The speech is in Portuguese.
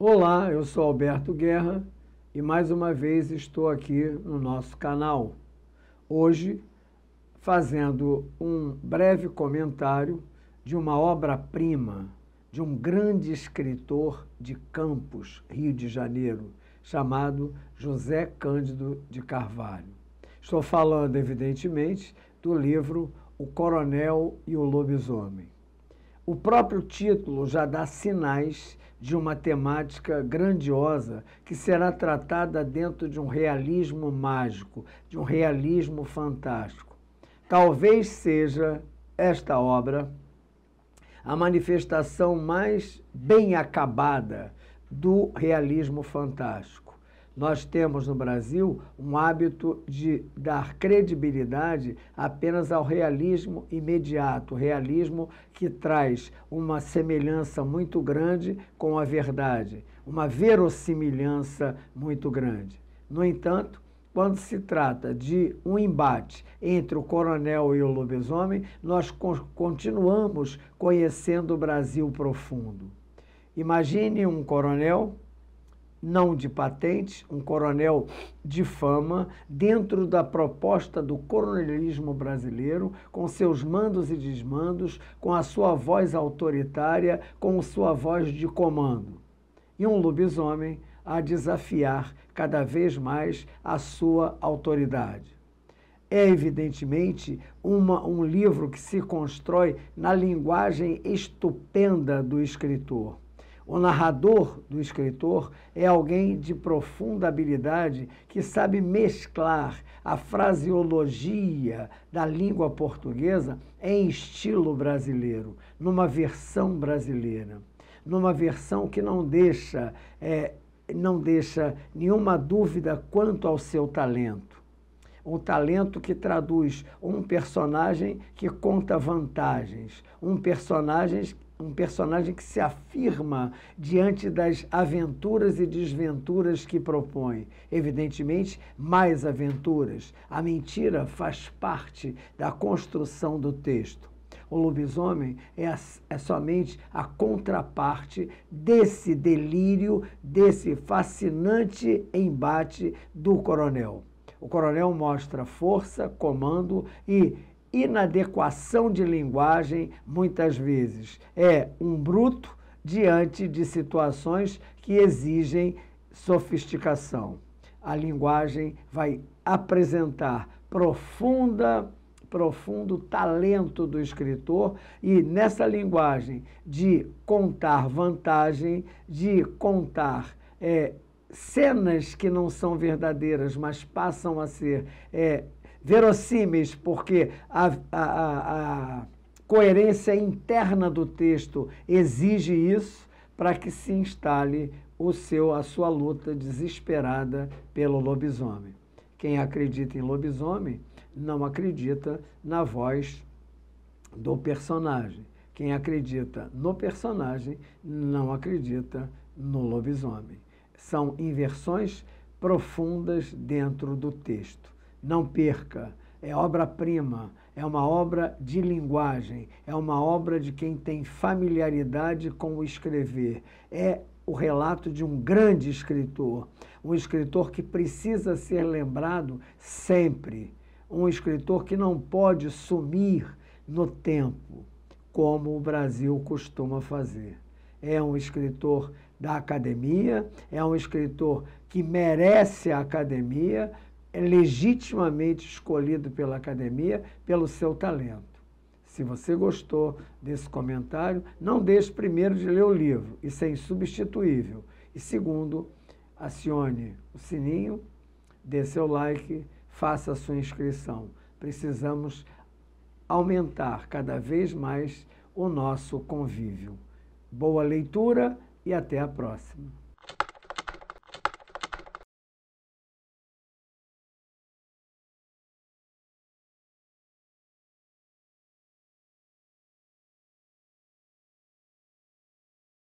Olá, eu sou Alberto Guerra e mais uma vez estou aqui no nosso canal. Hoje, fazendo um breve comentário de uma obra-prima de um grande escritor de Campos, Rio de Janeiro, chamado José Cândido de Carvalho. Estou falando, evidentemente, do livro O Coronel e o Lobisomem o próprio título já dá sinais de uma temática grandiosa que será tratada dentro de um realismo mágico, de um realismo fantástico. Talvez seja esta obra a manifestação mais bem acabada do realismo fantástico nós temos no brasil um hábito de dar credibilidade apenas ao realismo imediato realismo que traz uma semelhança muito grande com a verdade uma verossimilhança muito grande no entanto quando se trata de um embate entre o coronel e o lobisomem nós continuamos conhecendo o brasil profundo imagine um coronel não de patente, um coronel de fama, dentro da proposta do coronelismo brasileiro, com seus mandos e desmandos, com a sua voz autoritária, com sua voz de comando. E um lobisomem a desafiar cada vez mais a sua autoridade. É, evidentemente, uma, um livro que se constrói na linguagem estupenda do escritor o narrador do escritor é alguém de profunda habilidade que sabe mesclar a fraseologia da língua portuguesa em estilo brasileiro numa versão brasileira numa versão que não deixa eh, não deixa nenhuma dúvida quanto ao seu talento um talento que traduz um personagem que conta vantagens, um personagem um personagem que se afirma diante das aventuras e desventuras que propõe. Evidentemente, mais aventuras. A mentira faz parte da construção do texto. O lobisomem é, a, é somente a contraparte desse delírio, desse fascinante embate do coronel. O coronel mostra força, comando e inadequação de linguagem muitas vezes. É um bruto diante de situações que exigem sofisticação. A linguagem vai apresentar profunda profundo talento do escritor e nessa linguagem de contar vantagem, de contar é, cenas que não são verdadeiras, mas passam a ser é, verossímeis, porque a, a, a coerência interna do texto exige isso para que se instale o seu a sua luta desesperada pelo lobisomem. Quem acredita em lobisomem não acredita na voz do personagem. Quem acredita no personagem não acredita no lobisomem são inversões profundas dentro do texto. Não perca, é obra-prima, é uma obra de linguagem, é uma obra de quem tem familiaridade com o escrever. É o relato de um grande escritor, um escritor que precisa ser lembrado sempre, um escritor que não pode sumir no tempo, como o Brasil costuma fazer é um escritor da academia, é um escritor que merece a academia, é legitimamente escolhido pela academia pelo seu talento. Se você gostou desse comentário, não deixe primeiro de ler o livro, isso é insubstituível. E segundo, acione o sininho, dê seu like, faça a sua inscrição. Precisamos aumentar cada vez mais o nosso convívio. Boa leitura e até a próxima.